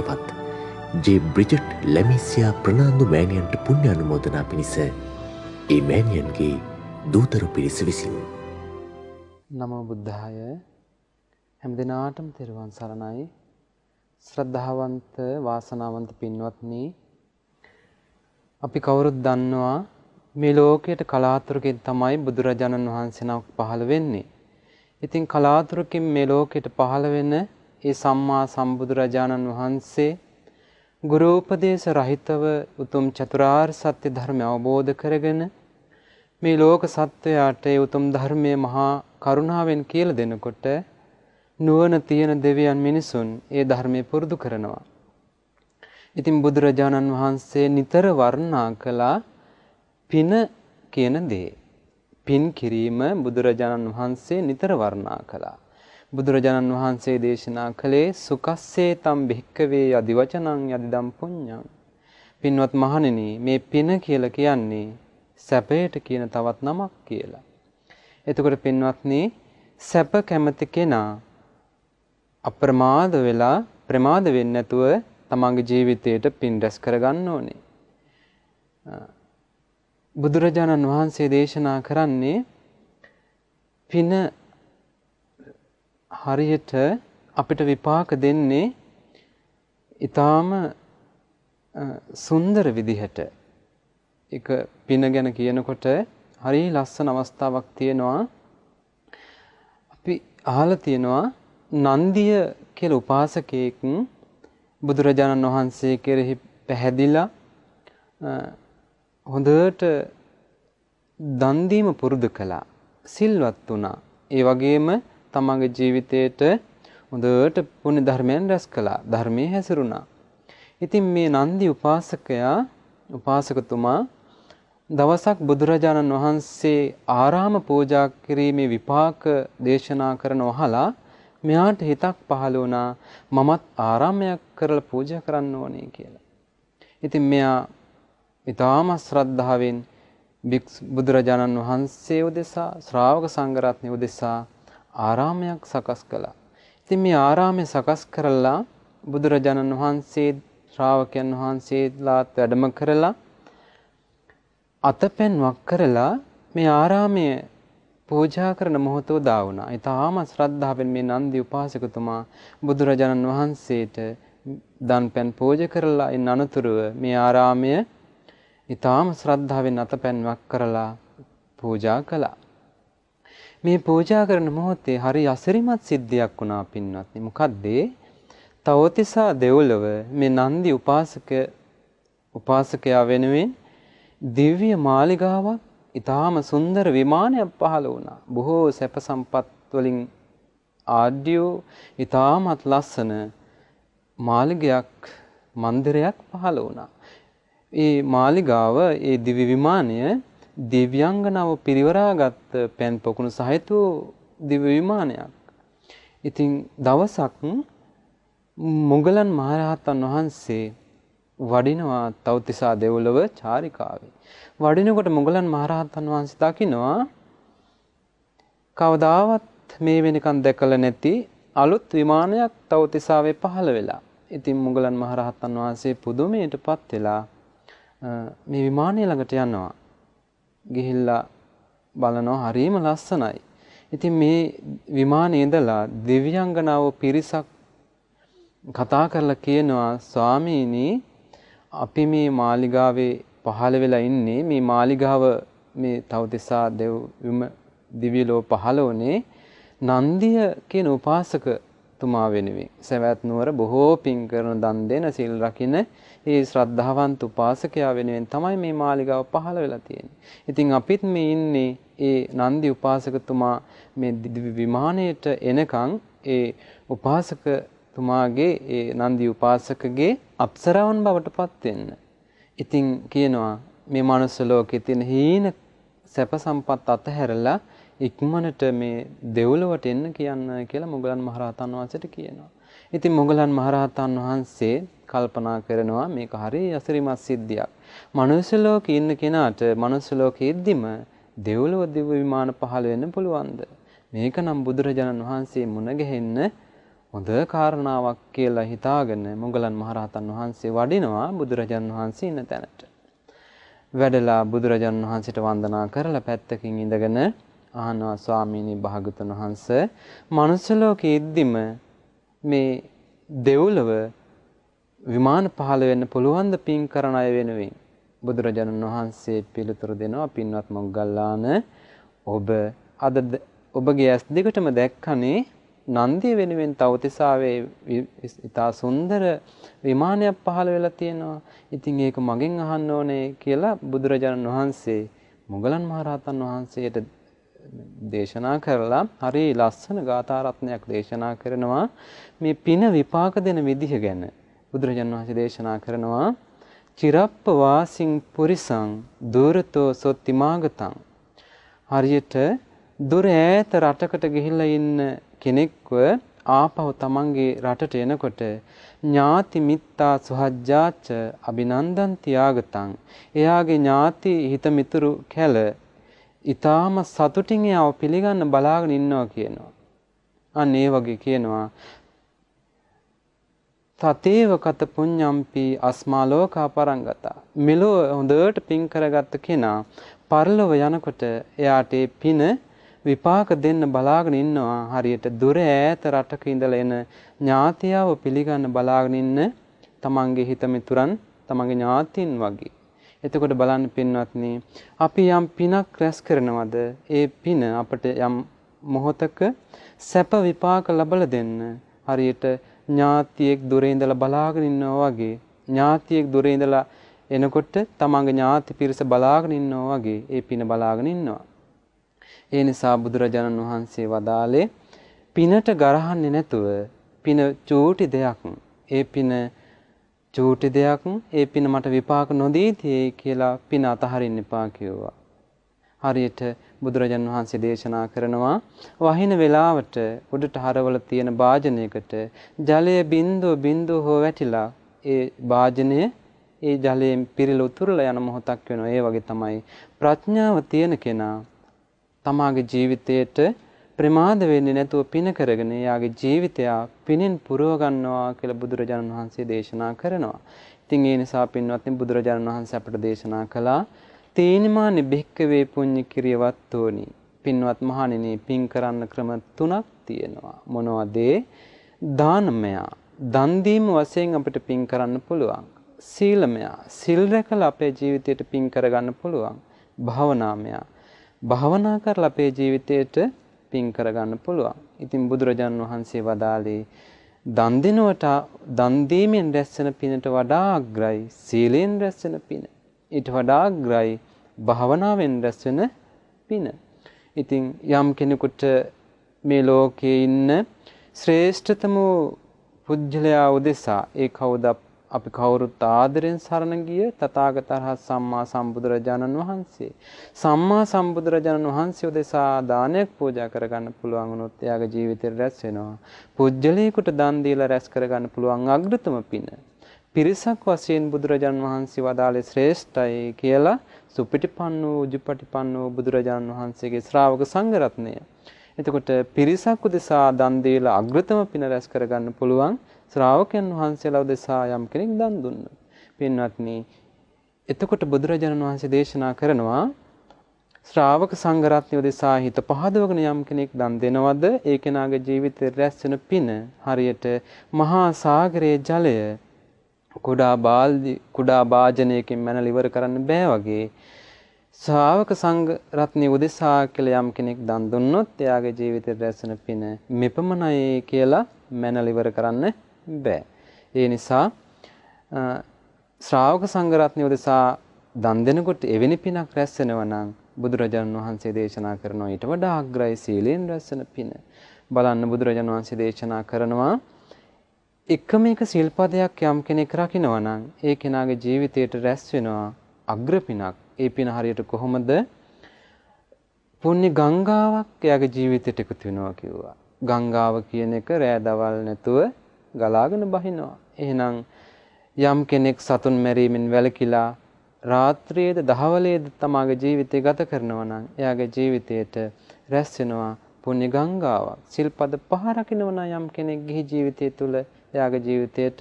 සපත් J Bridget ලැමිසියා ප්‍රනාාන්දු මෑණියන්ට පුුණ්්‍ය අනුමෝදනා පිණිස ඒ මෑණියන්ගේ දූතරු පිරිස විසින්. නමෝ බුද්ධාය හැම දෙනාටම තෙරුවන් සරණයි ශ්‍රද්ධාවන්ත වාසනාවන්ත පින්වත්නී අපි කවුරුත් දන්නවා මේ ලෝකයට කලාතුරකින් තමයි බුදුරජාණන් වහන්සේ නමක් පහළ වෙන්නේ. ඉතින් කලාතුරකින් මේ ලෝකයට පහළ වෙන ඒ සම්මා සම්බුදුරජාණන් වහන්සේ ගුරු උපදේශ රහිතව උතුම් චතුරාර්ය සත්‍ය ධර්මය අවබෝධ කරගෙන මේ ලෝක සත්වයාට ඒ උතුම් ධර්මයේ මහා කරුණාවෙන් කියලා දෙනකොට නුවණ තියෙන දෙවියන් මිනිසුන් ඒ ධර්මයේ පුරුදු කරනවා. ඉතින් බුදුරජාණන් වහන්සේ නිතර වර්ණනා කළා පින කියන දේ. පින් කිරීම බුදුරජාණන් වහන්සේ නිතර වර්ණනා කළා. බුදුරජාණන් වහන්සේ දේශනා කළේ සුකස්සේ තම් භික්කවේ යදි වචනං යදිදම් පුඤ්ඤං පින්වත් මහණෙනි මේ පින කියලා කියන්නේ සැපයට කියන තවත් නමක් කියලා. එතකොට පින්වත්නි සැප කැමති කෙනා අප්‍රමාද වෙලා ප්‍රමාද වෙන්නේ නැතුව තමන්ගේ ජීවිතයට පින් රැස් කරගන්න ඕනේ. බුදුරජාණන් වහන්සේ දේශනා කරන්නේ පින හරියට අපිට විපාක දෙන්නේ ඊටාම සුන්දර විදිහට ඒක පින ගැන කියනකොට හරි ලස්සන අවස්ථාවක් තියෙනවා අපි අහලා තියෙනවා නන්දිය කියලා උපාසකයෙක් බුදුරජාණන් වහන්සේ කෙරෙහි පැහැදිලා හොඳට දන් දීම පුරුදු කළා සිල්වත් වුණා ඒ වගේම තමන්ගේ ජීවිතයට හොඳට පුණ්‍ය ධර්මයන් රැස් කළා. ධර්මයේ හැසිරුණා. ඉතින් මේ නන්දි උපාසකයා උපාසකතුමා දවසක් බුදුරජාණන් වහන්සේ ආරාම පූජා කිරීමේ විපාක දේශනා කරන වහලා මෙයාට හිතක් පහළ වුණා මමත් ආරාමයක් කරලා පූජා කරන්න ඕනේ කියලා. ඉතින් මෙයා ඊටාම ශ්‍රද්ධාවෙන් බුදුරජාණන් වහන්සේ උදෙසා ශ්‍රාවක සංඝරත්නය උදෙසා ආරාමයක් සකස් කළා. ඉතින් මේ ආරාමය සකස් කරලා බුදුරජාණන් වහන්සේ ශ්‍රාවකයන් වහන්සේලාත් වැඩම කරලා අතපෙන්වක් කරලා මේ ආරාමය පූජා කරන මොහොත උදා වුණා. ඊටාම ශ්‍රද්ධාවෙන් මේ නන්දි උපාසකතුමා බුදුරජාණන් වහන්සේට දන්පැන් පූජා කරලා ඉන් අනතුරුව මේ ආරාමය ඊටාම ශ්‍රද්ධාවෙන් අතපැන්වක් කරලා පූජා කළා. මේ පූජා කරන මොහොතේ හරි යසිරිමත් සිද්ධියක් වුණා පින්වත්නි. මොකද්ද? තවතිසා දෙව්ලොව මේ නන්දි උපාසක උපාසකයා වෙනුවෙන් දිව්‍ය මාලිගාවක් ඊටාම සුන්දර විමානයක් පහළ වුණා. බොහෝ සැප සම්පත් වලින් ආඩ්‍යෝ ඊටාමත් ලස්සන මාලිගයක් මන්දිරයක් පහළ වුණා. ඒ මාලිගාව ඒ දිවි විමානය දිව්‍යංගනාව පිරිවරාගත් පෑන් පොකුණු සහිත දිව්‍ය විමානයක්. ඉතින් දවසක් මොගලන් මහරහතන් වහන්සේ වඩිනවා තවතිසා දෙව්ලොව චාරිකාවේ. වඩිනකොට මොගලන් මහරහතන් වහන්සේ දකිනවා කවදාවත් මේ වෙනකන් දැකලා නැති අලුත් විමානයක් තවතිසාවේ පහළ වෙලා. ඉතින් මොගලන් මහරහතන් වහන්සේ පුදුමයට පත් වෙලා මේ විමානය ළඟට යනවා. ගිහිල්ලා බලනවා හරිම ලස්සනයි. ඉතින් මේ විමානයේ ඉඳලා දිව්‍යංගනාව පිරිසක් කතා කරලා කියනවා ස්වාමීනි අපි මේ මාලිගාවේ පහළ වෙලා ඉන්නේ මේ මාලිගාව මේ තවතිසා දෙව් විම දිව්‍ය ලෝ පහළ වුණේ නන්දිය කියන උපාසකතුමා වෙනුවෙන් සවැත් නුවර බොහෝ පින් කරන දන් දෙන සිල් රකින ඒ ශ්‍රද්ධාවන්ත උපාසකයා වෙනුවෙන් තමයි මේ මාලිගාව පහළ වෙලා තියෙන්නේ. ඉතින් අපිත් මේ ඉන්නේ ඒ නන්දි උපාසකතුමා මේ දිවි විමානයට එනකන් ඒ උපාසකතුමාගේ ඒ නන්දි උපාසකගේ අප්සරාවන් බවට පත් වෙන්න. ඉතින් කියනවා මේ මනුස්ස ලෝකයේ තියෙන හීන සැප සම්පත් අතහැරලා ඉක්මනට මේ දෙව්ලොවට එන්න කියන්න කියලා මොගලන් මහරහතන් වහන්සේට කියනවා. ඉතින් මොගලන් මහරහතන් වහන්සේ කල්පනා කරනවා මේක හරිය යසිරිමත් සිද්ධියක්. මනුස්ස ලෝකේ ඉන්න කෙනාට මනුස්ස ලෝකෙද්දිම දෙව්ලොව දිව්‍ය විමාන පහළ වෙන්න පුළුවන්ද? මේක නම් බුදුරජාණන් වහන්සේ මුණ ගැහෙන්න හොඳ කාරණාවක් කියලා හිතාගෙන මොගලන් මහරහතන් වහන්සේ වඩිනවා බුදුරජාණන් වහන්සේ ඉන්න තැනට. වැඩලා බුදුරජාණන් වහන්සේට වන්දනා කරලා පැත්තකින් ඉඳගෙන අහනවා ස්වාමීනි භාගතුන් වහන්ස මනුස්ස ලෝකෙ ඉද්දිම මේ දෙව්ලොව විමාන පහළ වෙන්න පුළුවන් ද පින් කරන අය වෙනුවෙන් බුදුරජාණන් වහන්සේ පිළිතුරු දෙනවා පින්වත් මොග්ගල්ලාන ඔබ අද ඔබගේ ඇස් දෙකටම දැක්කනේ නන්දිය වෙනුවෙන් තවතිසාවේ ඉතා සුන්දර විමානයක් පහළ වෙලා තියෙනවා. ඉතින් ඒක මගෙන් අහන්න ඕනේ කියලා බුදුරජාණන් වහන්සේ මොගලන් මහරහතන් වහන්සේට දේශනා කරලා හරි ලස්සන ගාථාරත්නයක් දේශනා කරනවා මේ පින විපාක දෙන විදිහ ගැන බුදුරජාන් වහන්සේ දේශනා කරනවා චිරප්ප වාසින් පුරිසං දුරතෝ සොත්තිමාගතං හරියට දුර ඈත රටකට ගිහිල්ලා ඉන්න කෙනෙක්ව ආපහු තමන්ගේ රටට එනකොට ඥාති මිත්තා සුහජ්ජාච අභිනන්දන් තියාගතං එයාගේ ඥාති හිත මිතුරු කැල ඊටාම සතුටින් එයාව පිළිගන්න බලාගෙන ඉන්නවා කියනවා. අන්න ඒ වගේ කියනවා තතේව කත පුඤ්ඤම්පි අස්මා ලෝකා පරංගතා මෙලෝ හොඳට පින් කරගත්ත කෙනා පරලොව යනකොට එයාට පින විපාක දෙන්න බලාගෙන ඉන්නවා හරියට දුර ඈත රටක ඉඳලා එන ඥාතියව පිළිගන්න බලාගෙන ඉන්න තමන්ගේ හිත මිතුරන් තමන්ගේ ඥාතින් වගේ එතකොට බලන්න පින්වත්නි අපි යම් පිනක් රැස් කරනවද ඒ පින අපට යම් මොහොතක සැප විපාක ලබලා දෙන්න හරියට ඥාතියෙක් දුරේ ඉඳලා බලාගෙන ඉන්නවා වගේ ඥාතියෙක් දුරේ ඉඳලා එනකොට තමන්ගේ ඥාති පිරිස බලාගෙන ඉන්නවා වගේ ඒ පින බලාගෙන ඉන්නවා. ඒ නිසා බුදුරජාණන් වහන්සේ වදාලේ පිනට ගරහන්නේ නැතුව පින චූටි දෙයක් ඒ පින චූටි දෙයක් ඒ පින මට විපාක නොදී තියේ කියලා පින අතහරින්න එපා කිව්වා. හරියට බුදුරජාන් වහන්සේ දේශනා කරනවා වහින වෙලාවට උඩට හරවල තියෙන භාජනයකට ජලය බින්දුව බින්දුව හෝ වැටිලා ඒ භාජනය ඒ ජලයෙන් පිරිල උතුරලා යන මොහොතක් වෙනවා. ඒ වගේ තමයි ප්‍රඥාව තියෙන කෙනා තමාගේ ජීවිතයේට ප්‍රමාද වෙන්නේ නැතුව පින කරගෙන එයාගේ ජීවිතය පිනෙන් පුරව ගන්නවා කියලා බුදුරජාණන් වහන්සේ දේශනා කරනවා. ඉතින් ඒ නිසා පින්වත්නි බුදුරජාණන් වහන්සේ අපට දේශනා කළා තේනමානි භික්කවේ පුඤ්ඤ කිරියවත්තෝනි. පින්වත් මහණෙනි පින් කරන්න ක්‍රම තුනක් තියෙනවා. මොනවද ඒ? දානමය. දන් දීම වශයෙන් අපිට පින් කරන්න පුළුවන්. සීලමය. සිල් රැකලා අපේ ජීවිතයට පින් කරගන්න පුළුවන්. භාවනාමය. භාවනා කරලා අපේ ජීවිතයට පින් කරගන්න පුළුවන්. ඉතින් බුදුරජාන් වහන්සේ වදාළේ දන් දෙනවට දන් දීමෙන් රැස්වෙන පිනට වඩා අග්‍රයි සීලෙන් රැස්වෙන පින. ඊට වඩා අග්‍රයි භාවනාවෙන් රැස්වෙන පින. ඉතින් යම් කෙනෙකුට මේ ලෝකයේ ඉන්න ශ්‍රේෂ්ඨතම පුජ්‍යලයා උදෙසා ඒ කවුද අපි කවුරුත් ආදරෙන් සරණ ගිය තථාගතයන් සම්මා සම්බුදුරජාණන් වහන්සේ. සම්මා සම්බුදුරජාණන් වහන්සේ උදෙසා දානයක් පූජා කරගන්න පුළුවන් වුණොත් එයාගේ ජීවිතේ රැස් වෙනවා. පුජ්‍යලේකට දන් දීලා රැස් කරගන්න පුළුවන් අග්‍රතම පින. පිරිසක් වශයෙන් බුදුරජාන් වහන්සේ වදාළේ ශ්‍රේෂ්ඨයි කියලා සුපිටිපන්න වූ උජුපටිපන්න වූ බුදුරජාන් වහන්සේගේ ශ්‍රාවක සංඝරත්නය. එතකොට පිරිසක් උදෙසා දන් දීලා අග්‍රතම පින රැස් කරගන්න පුළුවන් ශ්‍රාවකයන් වහන්සේලා උදෙසා යම් කෙනෙක් දන් දුන්න. පින්වත්නි, එතකොට බුදුරජාණන් වහන්සේ දේශනා කරනවා ශ්‍රාවක සංඝරත්නය උදෙසා හිත පහදවගෙන යම් කෙනෙක් දන් දෙනවද ඒ කෙනාගේ ජීවිතේ රැස් වෙන පින හරියට මහා සාගරයේ ජලය කුඩා බාල්දි කුඩා භාජනයකින් මැනල ඉවර කරන්න බෑ වගේ ශ්‍රාවක සංඝ රත්නය උදෙසා කියලා යම් කෙනෙක් දන් දුන්නොත් එයාගේ ජීවිතේ රැස් වෙන පින මෙපමණයි කියලා මැනල ඉවර කරන්න බෑ. ඒ නිසා ශ්‍රාවක සංඝරත්නය උදෙසා දන් දෙනකොට එවැනි පිනක් රැස් වෙනවා නම් බුදුරජාණන් වහන්සේ දේශනා කරන ඊට වඩා අග්‍රයි සීලෙන් රැස් වෙන පින. බලන්න බුදුරජාණන් වහන්සේ දේශනා කරනවා එකම එක සිල්පදයක් යම් කෙනෙක් රකිනවා නම් ඒ කෙනාගේ ජීවිතයට රැස් වෙනවා අග්‍ර පිනක්. ඒ පින හරියට කොහොමද? පුණ්‍ය ගංගාවක් එයාගේ ජීවිතයට එකතු වෙනවා කිව්වා. ගංගාව කියන එක රෑ දවල් නැතුව ගලාගෙන බහිනවා. එහෙනම් යම් කෙනෙක් සතුන් මැරීමෙන් වැළකීලා රාත්‍රියේද දහවලේද තමාගේ ජීවිතය ගත කරනවා නම් එයාගේ ජීවිතයට රැස් වෙනවා පුණ්‍ය ගංගාවක්. සිල්පද පහ රකින්නවා යම් කෙනෙක් ගිහි ජීවිතය තුළ එයාගේ ජීවිතයට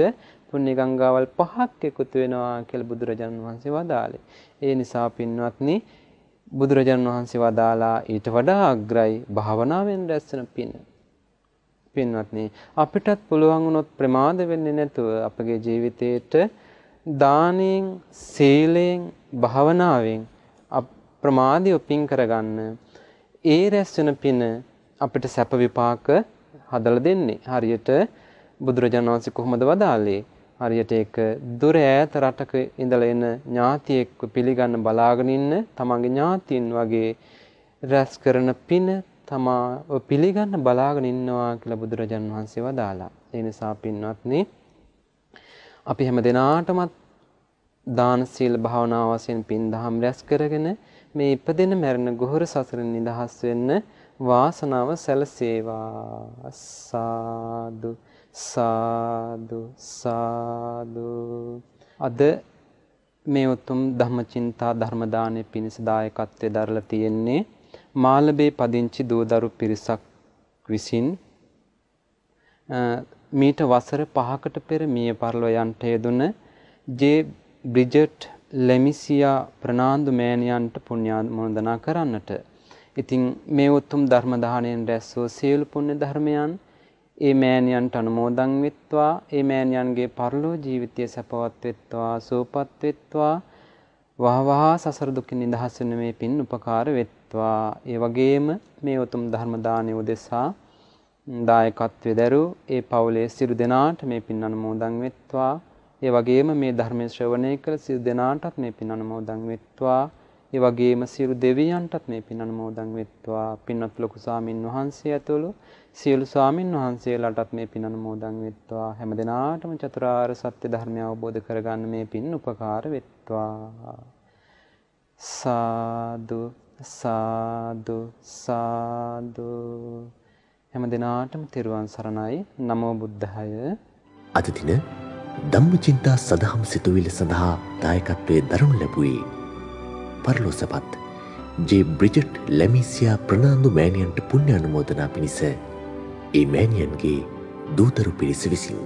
පුණ්‍ය ගංගාවල් පහක් එකතු වෙනවා කියලා බුදුරජාණන් වහන්සේ වදාළේ. ඒ නිසා පින්වත්නි බුදුරජාණන් වහන්සේ වදාලා ඊට වඩා අග්‍රයි භාවනාවෙන් රැස් වෙන පින. පින්වත්නි අපිටත් පුළුවන් වුණොත් ප්‍රමාද වෙන්නේ නැතුව අපගේ ජීවිතේට දානෙන් සීලෙන් භාවනාවෙන් අප්‍රමාදිය පින් කරගන්න ඒ රැස් වෙන පින අපිට සැප විපාක හදලා දෙන්නේ හරියට බුදුරජාණන් වහන්සේ කොහොමද වදාළේ හරියට ඒක දුර ඈත රටක ඉඳලා එන ඥාතියෙක්ව පිළිගන්න බලාගෙන ඉන්න තමන්ගේ ඥාතියින් වගේ රැස් කරන පින තමා පිළිගන්න බලාගෙන ඉන්නවා කියලා බුදුරජාන් වහන්සේ වදාලා. ඒ නිසා පින්වත්නි අපි හැම දිනාටමත් දාන සීල භාවනා වශයෙන් පින් දහම් රැස් කරගෙන මේ ඉපදෙන මැරෙන ගොහර සසරෙන් නිදහස් වෙන්න වාසනාව සැලසේවා සාදු සාදු සාදු අද මේ උතුම් ධම්මචින්තා ධර්ම දානයේ පිණිස දායකත්වයේ දරලා තියෙන්නේ මාලබේ පදිංචි දූදරු පිරිසක් විසින් මීට වසර 5කට පෙර මිය පරලොව යන්ට යෙදුන ජේ බ්‍රිජට් ලෙමිසියා ප්‍රනාන්දු මෑණියන්ට පුණ්‍යානුමෝදනා කරන්නට. ඉතින් මේ උතුම් ධර්ම දාණයෙන් රැස් වූ සියලු පුණ්‍ය ධර්මයන් ඒ මෑණියන්ට අනුමෝදන් වෙත්වා, ඒ මෑණියන්ගේ පරලෝක ජීවිතය සැපවත් වෙත්වා, සුවපත් වෙත්වා, වහවහා සසර දුකින් නිදහස් වෙන මේ පින් උපකාර වෙත්වා. පවත්වා ඒ වගේම මේ උතුම් ධර්ම දානය උදෙසා දායකත්වයේ දරූ ඒ පවුලේ සිරු දෙනාට මේ පින් අනුමෝදන් වෙත්වා ඒ වගේම මේ ධර්මයේ ශ්‍රවණය කළ සිරු දෙනාටත් මේ පින් අනුමෝදන් වෙත්වා ඒ වගේම සියලු දෙවියන්ටත් මේ පින් අනුමෝදන් වෙත්වා පින්වත් ලොකු සාමින් වහන්සේ ඇතුළු සියලු සාමින් වහන්සේලාටත් මේ පින් අනුමෝදන් වෙත්වා හැම දිනාටම චතුරාර්ය සත්‍ය ධර්මය අවබෝධ කරගන්න මේ පින් උපකාර වෙත්වා සාදු සාදු සාදු හැම දිනාටම තෙරුවන් සරණයි නමෝ බුද්ධාය අද දින ධම්මචින්තා සදහම් සිතුවිලි සඳහා දායකත්වයේ දරනු ලැබුවේ පරලොසපත් ජේ බ්‍රිජට් ලැමිසියා ප්‍රනාන්දු මෑණියන්ට පුණ්‍ය අනුමෝදනා පිණිස ඒ මෑණියන්ගේ දූතරු පිරිස විසින්